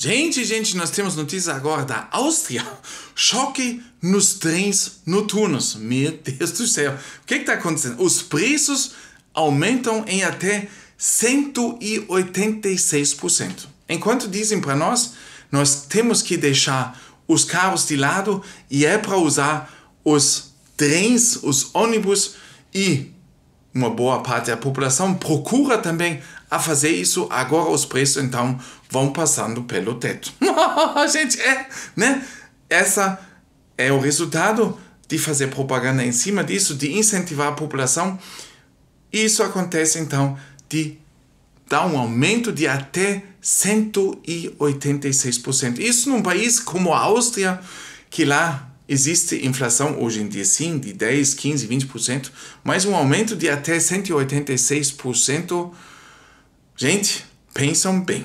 Gente, gente, nós temos notícias agora da Áustria. Choque nos trens noturnos. Meu Deus do céu. O que é está acontecendo? Os preços aumentam em até 186%. Enquanto dizem para nós, nós temos que deixar os carros de lado e é para usar os trens, os ônibus e uma boa parte da população procura também a fazer isso, agora os preços então vão passando pelo teto. Gente, é, né? Essa é o resultado de fazer propaganda em cima disso, de incentivar a população. Isso acontece então de dar um aumento de até 186%. Isso num país como a Áustria, que lá existe inflação hoje em dia sim de 10, 15, 20%, mas um aumento de até 186% Gente, pensam bem.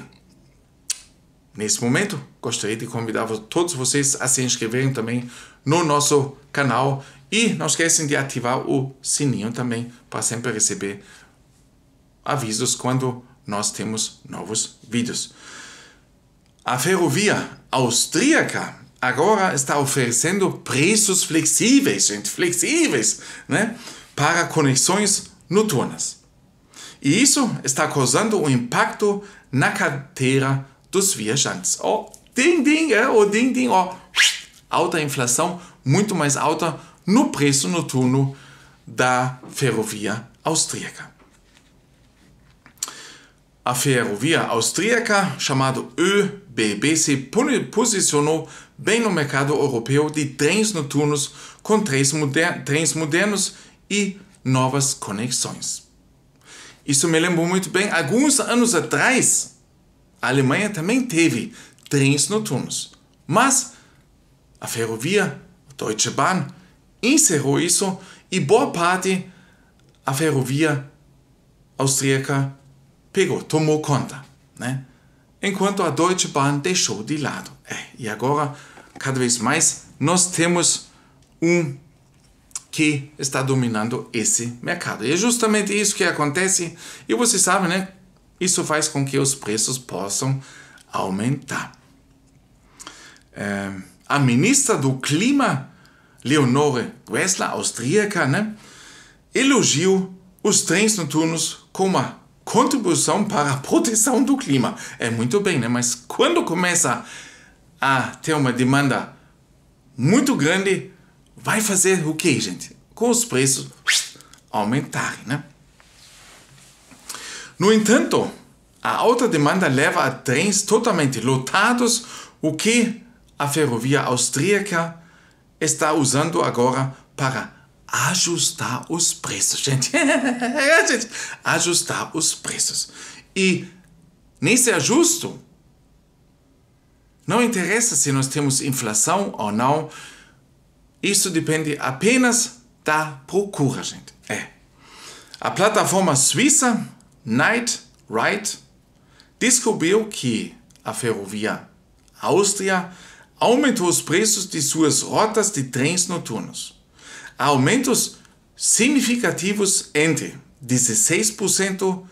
Nesse momento, gostaria de convidar todos vocês a se inscreverem também no nosso canal e não esquecem de ativar o sininho também para sempre receber avisos quando nós temos novos vídeos. A ferrovia austríaca agora está oferecendo preços flexíveis, gente, flexíveis, né, para conexões noturnas. E isso está causando um impacto na carteira dos viajantes. oh, ding ding, é, oh, ding ding, ó. Oh. Alta inflação, muito mais alta no preço noturno da ferrovia austríaca. A ferrovia austríaca, chamada ÖBB, se posicionou bem no mercado europeu de trens noturnos com trens, moder trens modernos e novas conexões. Isso me lembrou muito bem. Alguns anos atrás, a Alemanha também teve trens noturnos. Mas a ferrovia, a Deutsche Bahn, encerrou isso e boa parte a ferrovia austríaca pegou, tomou conta. Né? Enquanto a Deutsche Bahn deixou de lado. É, e agora, cada vez mais, nós temos um que está dominando esse mercado. E é justamente isso que acontece, e você sabe, né? Isso faz com que os preços possam aumentar. É, a ministra do Clima, Leonore Wessler, austríaca, né? Elogiou os trens noturnos como a contribuição para a proteção do clima. É muito bem, né? Mas quando começa a ter uma demanda muito grande, vai fazer o que, gente? Com os preços aumentarem, né? No entanto, a alta demanda leva a trens totalmente lotados, o que a ferrovia austríaca está usando agora para ajustar os preços, gente. gente. ajustar os preços. E nesse ajuste não interessa se nós temos inflação ou não, isso depende apenas da procura, gente. É. A plataforma suíça Night Ride descobriu que a ferrovia Áustria aumentou os preços de suas rotas de trens noturnos. Aumentos significativos entre 16%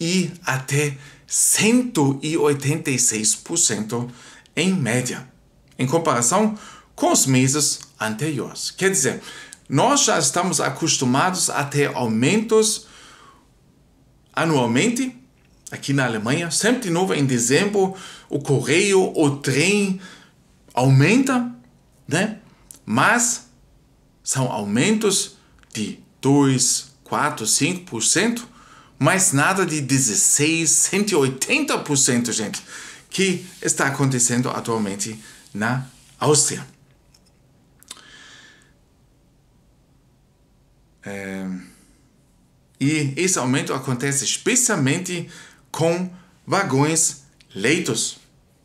e até 186% em média, em comparação com os meses anteriores. Quer dizer, nós já estamos acostumados a ter aumentos anualmente aqui na Alemanha, sempre de novo em dezembro, o correio, o trem aumenta, né? Mas são aumentos de 2, 4, 5%, mas nada de 16, 180%, gente, que está acontecendo atualmente na Áustria. É... E esse aumento acontece especialmente com vagões leitos.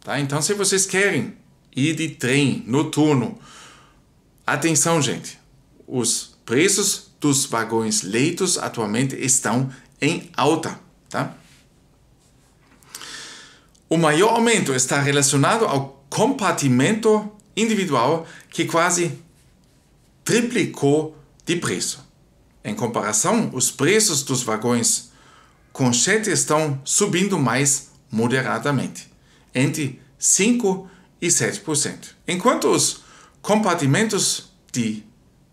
Tá? Então, se vocês querem ir de trem noturno, atenção, gente, os preços dos vagões leitos atualmente estão em alta. Tá? O maior aumento está relacionado ao compartimento individual, que quase triplicou de preço. Em comparação, os preços dos vagões com Conchete estão subindo mais moderadamente, entre 5% e 7%, enquanto os compartimentos de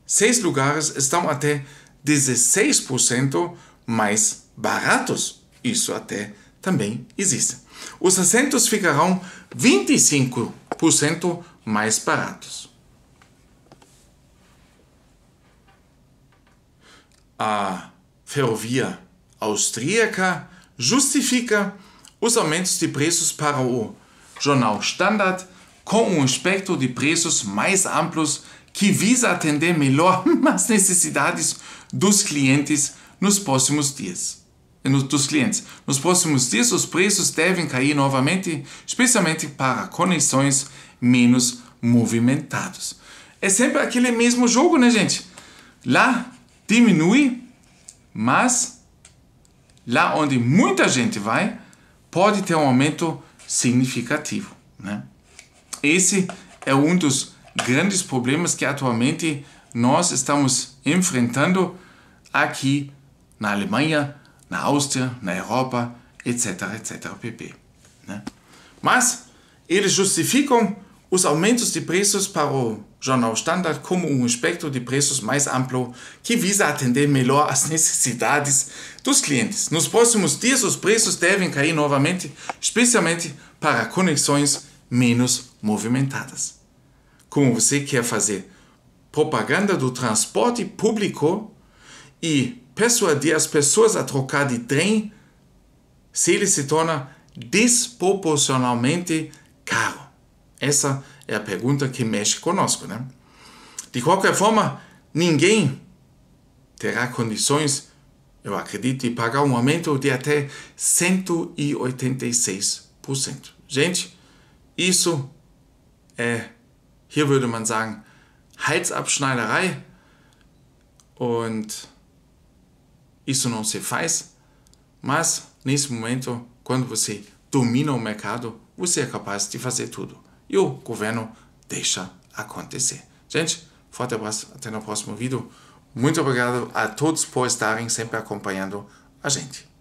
seis lugares estão até 16% mais baratos. Isso até também existe. Os assentos ficarão 25% mais baratos. a ferrovia austríaca justifica os aumentos de preços para o jornal Standard com um espectro de preços mais amplos que visa atender melhor as necessidades dos clientes nos próximos dias. Eh, dos clientes. Nos próximos dias, os preços devem cair novamente, especialmente para conexões menos movimentadas. É sempre aquele mesmo jogo, né, gente? Lá diminui, mas lá onde muita gente vai, pode ter um aumento significativo. Né? Esse é um dos grandes problemas que atualmente nós estamos enfrentando aqui na Alemanha, na Áustria, na Europa, etc, etc, pp. Né? Mas eles justificam os aumentos de preços para o jornal Standard como um espectro de preços mais amplo que visa atender melhor as necessidades dos clientes. Nos próximos dias, os preços devem cair novamente, especialmente para conexões menos movimentadas. Como você quer fazer propaganda do transporte público e persuadir as pessoas a trocar de trem se ele se torna desproporcionalmente essa é a pergunta que mexe conosco, né? De qualquer forma, ninguém terá condições, eu acredito, de pagar um aumento de até 186%. Gente, isso é, hier würde man sagen, Halsabschneiderei. Und isso não se faz, mas nesse momento, quando você domina o mercado, você é capaz de fazer tudo e o governo deixa acontecer. Gente, forte abraço, até no próximo vídeo. Muito obrigado a todos por estarem sempre acompanhando a gente.